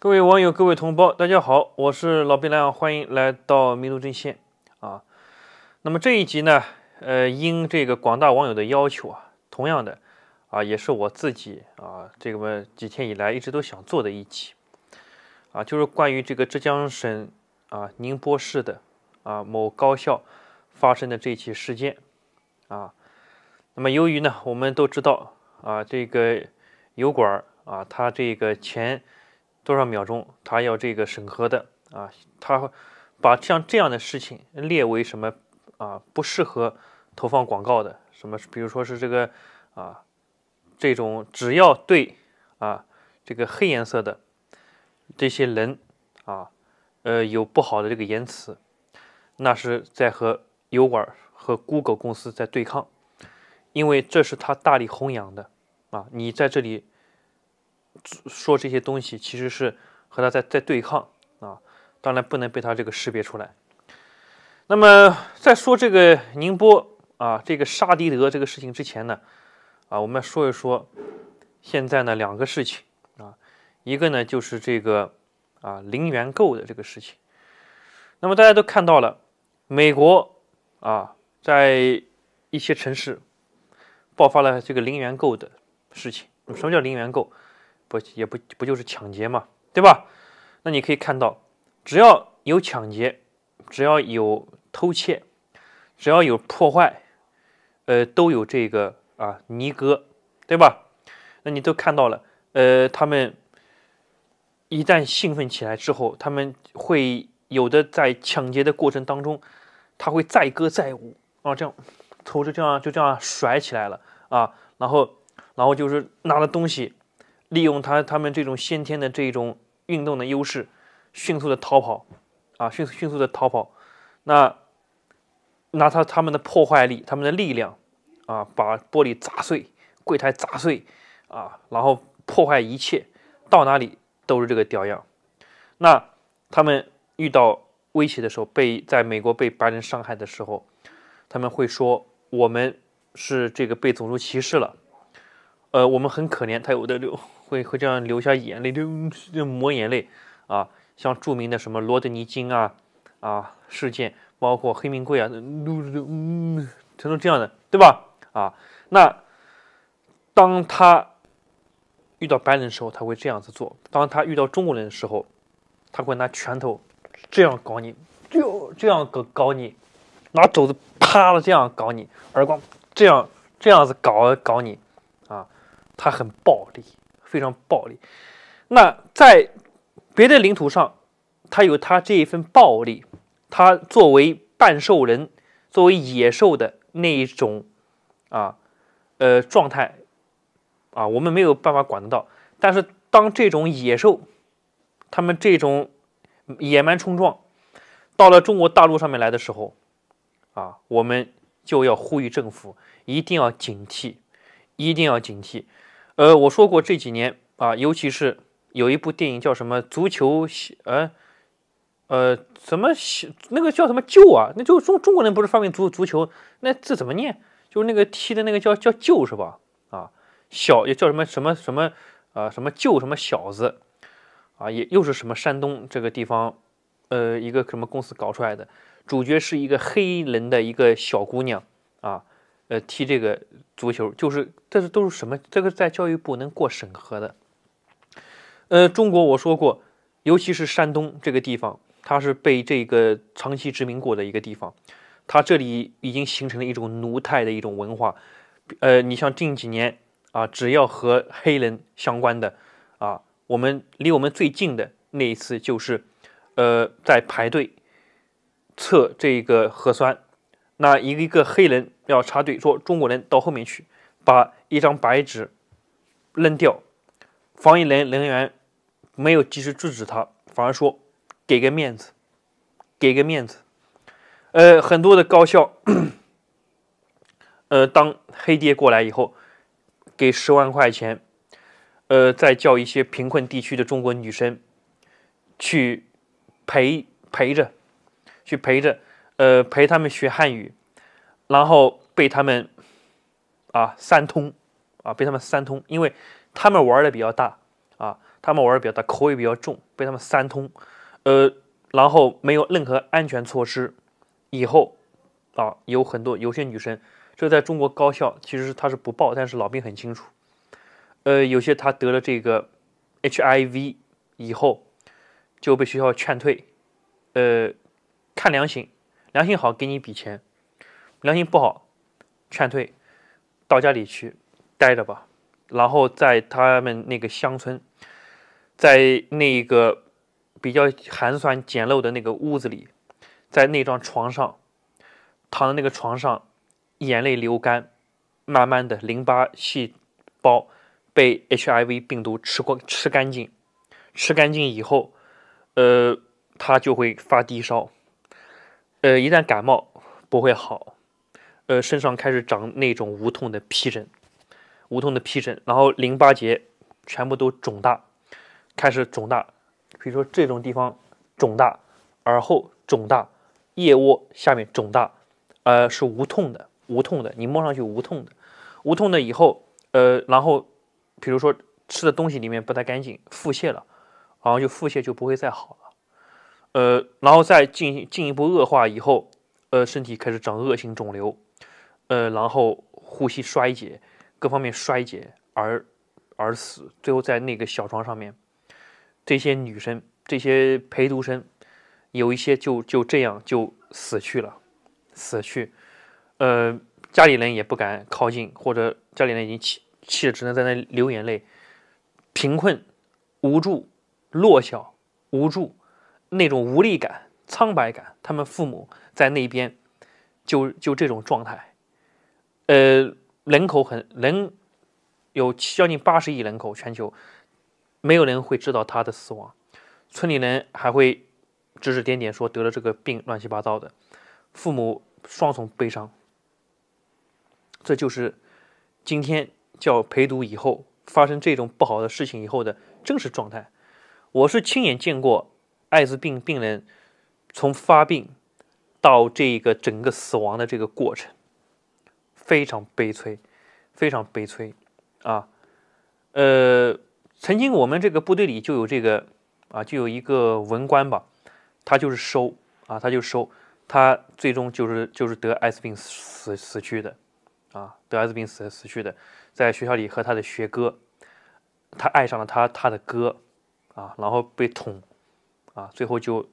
各位网友，各位同胞，大家好，我是老毕亮，欢迎来到民族阵线啊。那么这一集呢，呃，应这个广大网友的要求啊，同样的啊，也是我自己啊，这个几天以来一直都想做的一期啊，就是关于这个浙江省啊宁波市的啊某高校发生的这起事件啊。那么由于呢，我们都知道啊，这个油管啊，它这个前。多少秒钟，他要这个审核的啊？他把像这样的事情列为什么啊？不适合投放广告的什么？比如说是这个啊，这种只要对啊这个黑颜色的这些人啊，呃有不好的这个言辞，那是在和油管和 Google 公司在对抗，因为这是他大力弘扬的啊。你在这里。说这些东西其实是和他在在对抗啊，当然不能被他这个识别出来。那么在说这个宁波啊这个杀敌德这个事情之前呢，啊，我们要说一说现在呢两个事情啊，一个呢就是这个啊零元购的这个事情。那么大家都看到了，美国啊在一些城市爆发了这个零元购的事情。什么叫零元购？不也不不就是抢劫嘛，对吧？那你可以看到，只要有抢劫，只要有偷窃，只要有破坏，呃，都有这个啊，尼哥，对吧？那你都看到了，呃，他们一旦兴奋起来之后，他们会有的在抢劫的过程当中，他会载歌载舞啊，这样头就这样就这样甩起来了啊，然后然后就是拿了东西。利用他他们这种先天的这种运动的优势，迅速的逃跑啊，迅速迅速的逃跑。那拿他他们的破坏力，他们的力量啊，把玻璃砸碎，柜台砸碎啊，然后破坏一切，到哪里都是这个屌样。那他们遇到威胁的时候，被在美国被白人伤害的时候，他们会说我们是这个被种族歧视了。呃，我们很可怜，他有的就会会这样流下眼泪，就抹眼泪啊，像著名的什么罗德尼金啊啊事件，包括黑名贵啊，嗯，成都这样的，对吧？啊，那当他遇到白人的时候，他会这样子做；当他遇到中国人的时候，他会拿拳头这样搞你，就这样搞搞你，拿肘子啪了这样搞你，耳光这样这样子搞搞你啊。他很暴力，非常暴力。那在别的领土上，他有他这一份暴力，他作为半兽人、作为野兽的那一种啊呃状态啊，我们没有办法管得到。但是当这种野兽，他们这种野蛮冲撞到了中国大陆上面来的时候啊，我们就要呼吁政府一定要警惕，一定要警惕。呃，我说过这几年啊，尤其是有一部电影叫什么足球，呃，呃，怎么那个叫什么“旧”啊？那就中中国人不是发明足足球，那字怎么念？就是那个踢的那个叫叫“旧”是吧？啊，小也叫什么什么什么啊？什么“旧什么小子啊？也又是什么山东这个地方？呃，一个什么公司搞出来的？主角是一个黑人的一个小姑娘啊。呃，踢这个足球就是，这是都是什么？这个在教育部能过审核的？呃，中国我说过，尤其是山东这个地方，它是被这个长期殖民过的一个地方，它这里已经形成了一种奴态的一种文化。呃，你像近几年啊，只要和黑人相关的啊，我们离我们最近的那一次就是，呃，在排队测这个核酸。那一个一个黑人要插队，说中国人到后面去，把一张白纸扔掉。防疫人人员没有及时制止他，反而说给个面子，给个面子。呃，很多的高校，呃，当黑爹过来以后，给十万块钱，呃，再叫一些贫困地区的中国女生去陪陪着，去陪着。呃，陪他们学汉语，然后被他们，啊，三通，啊，被他们三通，因为他们玩的比较大，啊，他们玩的比较大，口味比较重，被他们三通，呃，然后没有任何安全措施，以后，啊，有很多有些女生，这在中国高校其实她是不报，但是老兵很清楚，呃，有些她得了这个 HIV 以后就被学校劝退，呃，看良心。良心好，给你一笔钱；良心不好，劝退，到家里去待着吧。然后在他们那个乡村，在那个比较寒酸简陋的那个屋子里，在那张床上，躺在那个床上，眼泪流干，慢慢的淋巴细胞被 HIV 病毒吃光吃干净，吃干净以后，呃，他就会发低烧。呃，一旦感冒不会好，呃，身上开始长那种无痛的皮疹，无痛的皮疹，然后淋巴结全部都肿大，开始肿大，比如说这种地方肿大，耳后肿大，腋窝下面肿大，呃，是无痛的，无痛的，你摸上去无痛的，无痛的以后，呃，然后比如说吃的东西里面不太干净，腹泻了，然后就腹泻就不会再好了。呃，然后再进进一步恶化以后，呃，身体开始长恶性肿瘤，呃，然后呼吸衰竭，各方面衰竭而而死。最后在那个小床上面，这些女生，这些陪读生，有一些就就这样就死去了，死去。呃，家里人也不敢靠近，或者家里人已经气气得只能在那流眼泪。贫困、无助、弱小、无助。那种无力感、苍白感，他们父母在那边，就就这种状态，呃，人口很人有将近八十亿人口，全球没有人会知道他的死亡，村里人还会指指点点说得了这个病，乱七八糟的，父母双重悲伤，这就是今天叫陪读以后发生这种不好的事情以后的真实状态，我是亲眼见过。艾滋病病人从发病到这个整个死亡的这个过程非常悲催，非常悲催啊！呃，曾经我们这个部队里就有这个啊，就有一个文官吧，他就是收啊，他就收，他最终就是就是得艾滋病死死去的啊，得艾滋病死死去的，在学校里和他的学哥，他爱上了他他的哥啊，然后被捅。啊，最后就，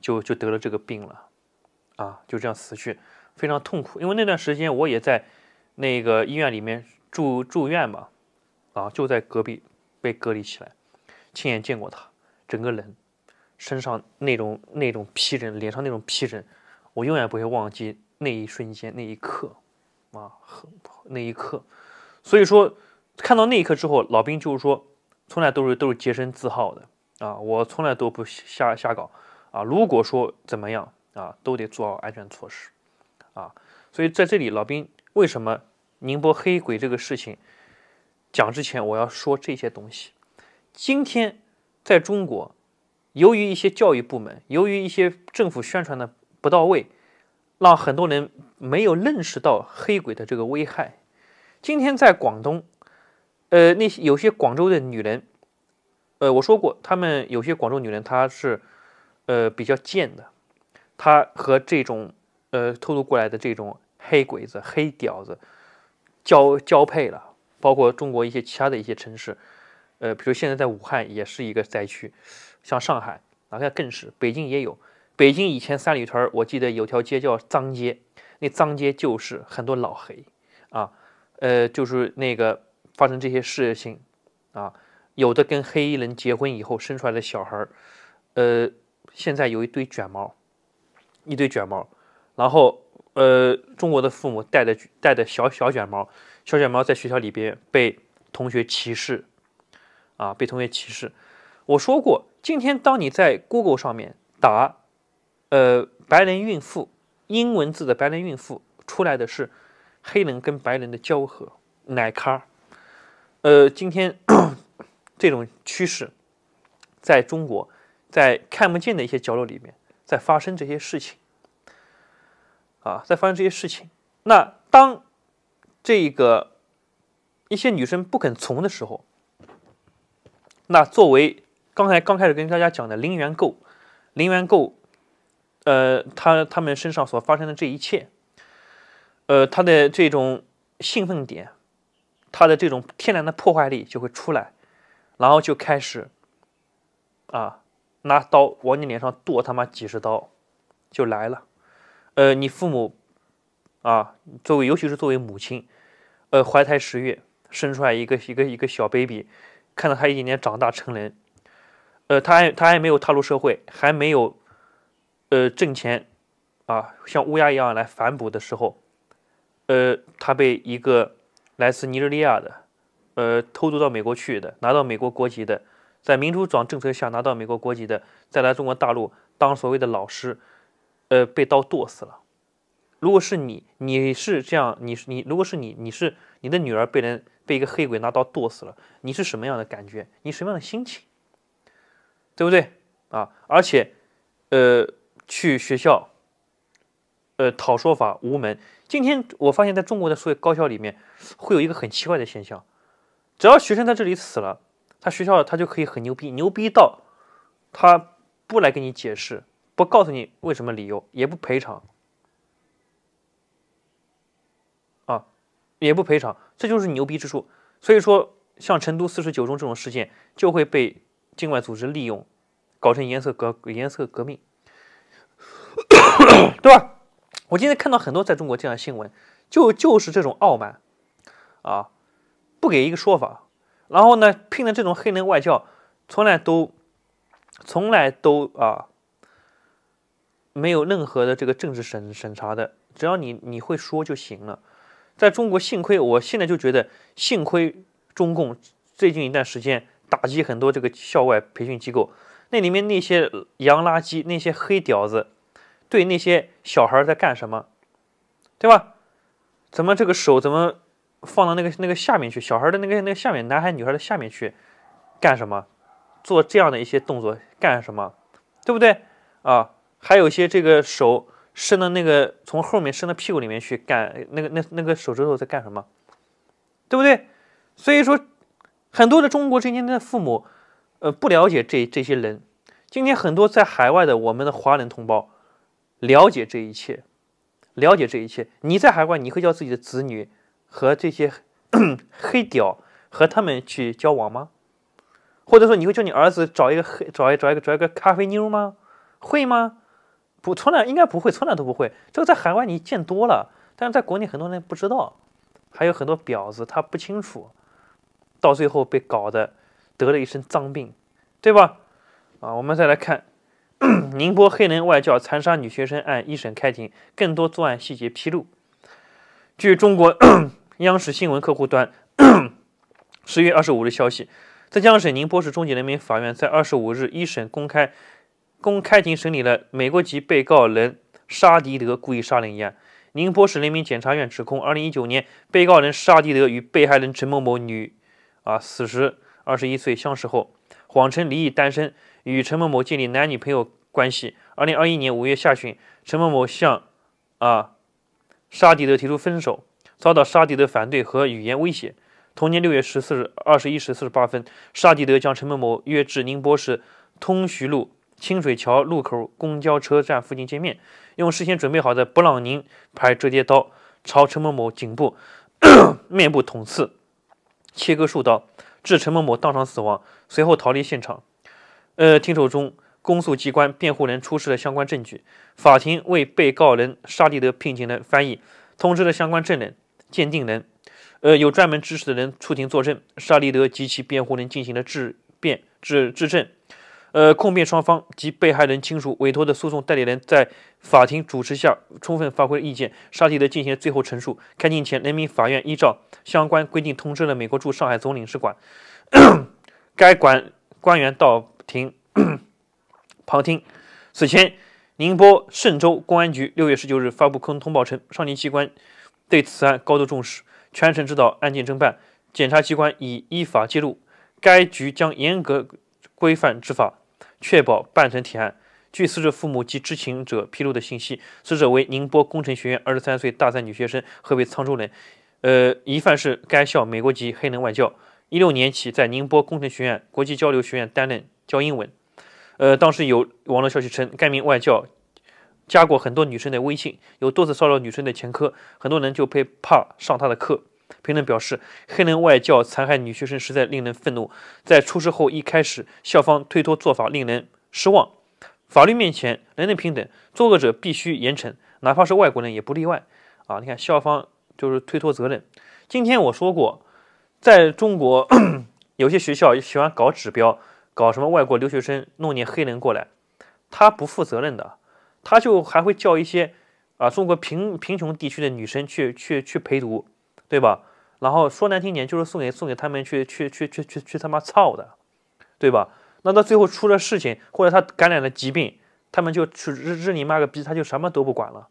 就就得了这个病了，啊，就这样死去，非常痛苦。因为那段时间我也在那个医院里面住住院嘛，啊，就在隔壁被隔离起来，亲眼见过他整个人身上那种那种皮疹，脸上那种皮疹，我永远不会忘记那一瞬间那一刻，啊，那一刻。所以说，看到那一刻之后，老兵就是说，从来都是都是洁身自好的。啊，我从来都不瞎瞎搞啊！如果说怎么样啊，都得做好安全措施啊！所以在这里，老兵为什么宁波黑鬼这个事情讲之前，我要说这些东西。今天在中国，由于一些教育部门，由于一些政府宣传的不到位，让很多人没有认识到黑鬼的这个危害。今天在广东，呃，那些有些广州的女人。呃，我说过，他们有些广州女人，她是，呃，比较贱的，她和这种呃偷渡过来的这种黑鬼子、黑屌子交交配了。包括中国一些其他的一些城市，呃，比如现在在武汉也是一个灾区，像上海，哪个更是？北京也有，北京以前三里屯，我记得有条街叫脏街，那脏街就是很多老黑啊，呃，就是那个发生这些事情啊。有的跟黑衣人结婚以后生出来的小孩儿，呃，现在有一堆卷毛，一堆卷毛，然后呃，中国的父母带的带的小小卷毛，小卷毛在学校里边被同学歧视，啊，被同学歧视。我说过，今天当你在 Google 上面打，呃，白人孕妇，英文字的白人孕妇，出来的是黑人跟白人的交合奶咖呃，今天。这种趋势在中国，在看不见的一些角落里面，在发生这些事情啊，在发生这些事情。那当这个一些女生不肯从的时候，那作为刚才刚开始跟大家讲的零元购，零元购，呃，他他们身上所发生的这一切，呃，他的这种兴奋点，他的这种天然的破坏力就会出来。然后就开始，啊，拿刀往你脸上剁他妈几十刀，就来了。呃，你父母，啊，作为尤其是作为母亲，呃，怀胎十月生出来一个一个一个小 baby，看到他一年点长大成人，呃，他还他还没有踏入社会，还没有，呃，挣钱，啊，像乌鸦一样来反哺的时候，呃，他被一个来自尼日利亚的。呃，偷渡到美国去的，拿到美国国籍的，在民主党政策下拿到美国国籍的，再来中国大陆当所谓的老师，呃，被刀剁死了。如果是你，你是这样，你你，如果是你，你是你的女儿被人被一个黑鬼拿刀剁死了，你是什么样的感觉？你什么样的心情？对不对？啊！而且，呃，去学校，呃，讨说法无门。今天我发现在中国的所有高校里面，会有一个很奇怪的现象。只要学生在这里死了，他学校他就可以很牛逼，牛逼到他不来跟你解释，不告诉你为什么理由，也不赔偿，啊，也不赔偿，这就是牛逼之处。所以说，像成都四十九中这种事件，就会被境外组织利用，搞成颜色革颜色革命，对吧？我今天看到很多在中国这样的新闻，就就是这种傲慢，啊。不给一个说法，然后呢？聘的这种黑人外教，从来都，从来都啊，没有任何的这个政治审审查的，只要你你会说就行了。在中国，幸亏我现在就觉得，幸亏中共最近一段时间打击很多这个校外培训机构，那里面那些洋垃圾、那些黑屌子，对那些小孩在干什么，对吧？怎么这个手怎么？放到那个那个下面去，小孩的那个那个下面，男孩女孩的下面去干什么？做这样的一些动作干什么？对不对啊？还有一些这个手伸到那个从后面伸到屁股里面去干那个那那个手指头在干什么？对不对？所以说，很多的中国这些的父母，呃，不了解这这些人。今天很多在海外的我们的华人同胞，了解这一切，了解这一切。你在海外，你会叫自己的子女。和这些 黑屌和他们去交往吗？或者说你会叫你儿子找一个黑找一找一个找一个咖啡妞吗？会吗？不，从来应该不会，从来都不会。这个在海外你见多了，但是在国内很多人不知道，还有很多婊子他不清楚，到最后被搞得得了一身脏病，对吧？啊，我们再来看 宁波黑人外教残杀女学生案一审开庭，更多作案细节披露。据中国。央视新闻客户端，十月二十五日消息，浙江省宁波市中级人民法院在二十五日一审公开公开庭审理了美国籍被告人沙迪德故意杀人一案。宁波市人民检察院指控，二零一九年，被告人沙迪德与被害人陈某某（女，啊，四十二十一岁）相识后，谎称离异单身，与陈某某建立男女朋友关系。二零二一年五月下旬，陈某某向啊沙迪德提出分手。遭到沙迪德反对和语言威胁。同年六月十四日二十一时四十八分，沙迪德将陈某某约至宁波市通徐路清水桥路口公交车站附近见面，用事先准备好的勃朗宁牌折叠刀朝陈某某颈部、面部捅刺，切割数刀，致陈某某当场死亡。随后逃离现场。呃，庭审中，公诉机关辩护人出示了相关证据，法庭为被告人沙迪德聘请了翻译，通知了相关证人。鉴定人，呃，有专门知识的人出庭作证。沙利德及其辩护人进行了质辩、质质证。呃，控辩双方及被害人亲属委托的诉讼代理人在法庭主持下，充分发挥了意见。沙利德进行了最后陈述。开庭前，人民法院依照相关规定通知了美国驻上海总领事馆，该馆官员到庭旁听。此前，宁波嵊州公安局六月十九日发布通通报称，上级机关。对此案高度重视，全程指导案件侦办。检察机关已依法介入，该局将严格规范执法，确保办成铁案。据死者父母及知情者披露的信息，死者为宁波工程学院二十三岁大三女学生，河北沧州人。呃，疑犯是该校美国籍黑人外教，一六年起在宁波工程学院国际交流学院担任教英文。呃，当时有网络消息称，该名外教。加过很多女生的微信，有多次骚扰女生的前科，很多人就被怕上他的课。评论表示，黑人外教残害女学生实在令人愤怒。在出事后一开始，校方推脱做法令人失望。法律面前人人平等，作恶者必须严惩，哪怕是外国人也不例外。啊，你看校方就是推脱责任。今天我说过，在中国 有些学校喜欢搞指标，搞什么外国留学生弄点黑人过来，他不负责任的。他就还会叫一些，啊，中国贫贫穷地区的女生去去去陪读，对吧？然后说难听点，就是送给送给他们去去去去去去他妈操的，对吧？那到最后出了事情，或者他感染了疾病，他们就去日日你妈个逼，他就什么都不管了，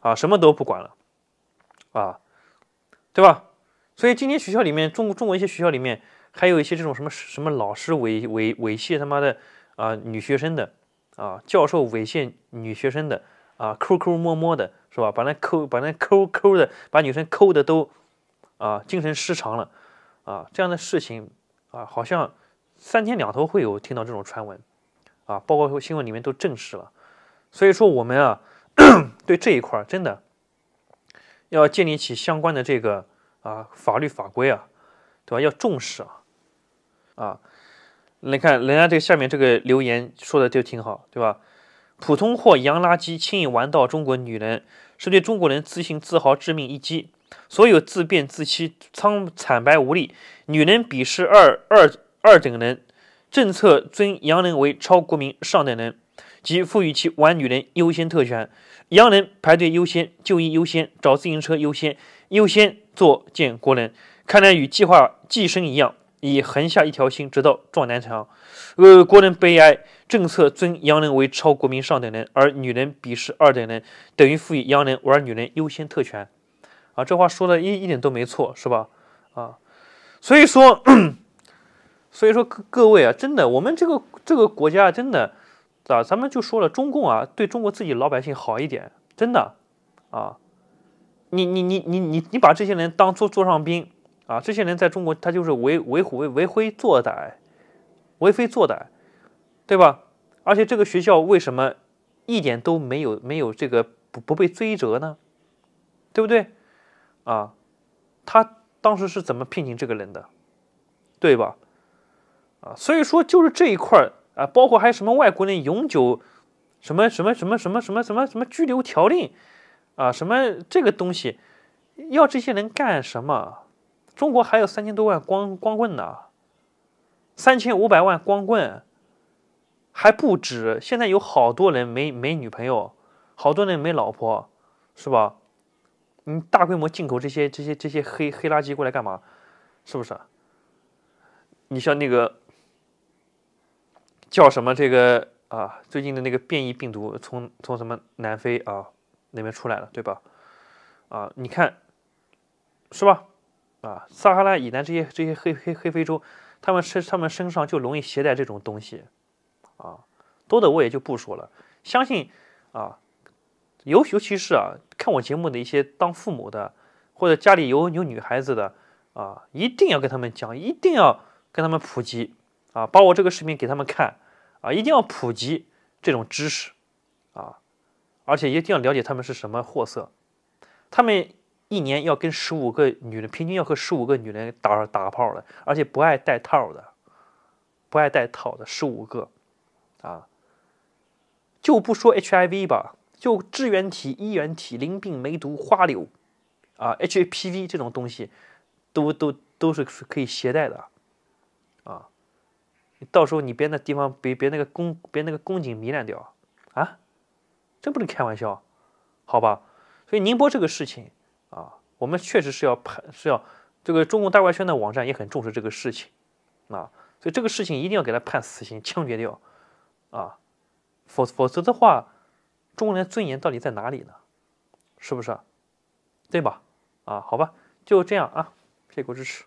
啊，什么都不管了，啊，对吧？所以今天学校里面，中国中国一些学校里面，还有一些这种什么什么老师猥猥猥亵他妈的啊女学生的。啊，教授猥亵女学生的，啊，抠抠摸摸的，是吧？把那抠，把那抠抠的，把女生抠的都，啊，精神失常了，啊，这样的事情，啊，好像三天两头会有听到这种传闻，啊，包括新闻里面都证实了，所以说我们啊，对这一块真的要建立起相关的这个啊法律法规啊，对吧？要重视啊，啊。你看，人家这下面这个留言说的就挺好，对吧？普通货洋垃圾轻易玩到中国女人，是对中国人自信自豪致命一击。所有自辩自欺、苍惨白无力女人鄙视二二二等人，政策尊洋人为超国民上等人，即赋予其玩女人优先特权，洋人排队优先就医优先找自行车优先优先坐见国人，看来与计划生一样。以横下一条心，直到撞南墙。呃，国人悲哀，政策尊洋人为超国民上等人，而女人鄙视二等人，等于赋予洋人玩女人优先特权。啊，这话说的一一点都没错，是吧？啊，所以说，所以说，各各位啊，真的，我们这个这个国家真的，咋，咱们就说了，中共啊，对中国自己老百姓好一点，真的，啊，你你你你你你把这些人当做座上宾。啊，这些人在中国，他就是为为虎为为非作歹，为非作歹，对吧？而且这个学校为什么一点都没有没有这个不不被追责呢？对不对？啊，他当时是怎么聘请这个人的，对吧？啊，所以说就是这一块儿啊，包括还有什么外国人永久什么什么什么什么什么什么什么拘留条令啊，什么这个东西，要这些人干什么？中国还有三千多万光光棍呢，三千五百万光棍，还不止。现在有好多人没没女朋友，好多人没老婆，是吧？你大规模进口这些这些这些黑黑垃圾过来干嘛？是不是？你像那个叫什么这个啊？最近的那个变异病毒从从什么南非啊那边出来了，对吧？啊，你看，是吧？啊，撒哈拉以南这些这些黑黑黑非洲，他们身他们身上就容易携带这种东西，啊，多的我也就不说了。相信啊，尤尤其是啊，看我节目的一些当父母的，或者家里有有女孩子的啊，一定要跟他们讲，一定要跟他们普及啊，把我这个视频给他们看啊，一定要普及这种知识啊，而且一定要了解他们是什么货色，他们。一年要跟十五个女人，平均要和十五个女人打打炮的，而且不爱戴套的，不爱戴套的十五个，啊，就不说 HIV 吧，就支原体、衣原体、淋病、梅毒、花柳，啊，HPV 这种东西，都都都是可以携带的，啊，到时候你别那地方别别那个宫别那个宫颈糜烂掉啊，真不能开玩笑，好吧？所以宁波这个事情。我们确实是要判是要这个中共大外宣的网站也很重视这个事情，啊，所以这个事情一定要给他判死刑枪决掉，啊，否否则的话，中国人的尊严到底在哪里呢？是不是？对吧？啊，好吧，就这样啊，谢谢各位支持。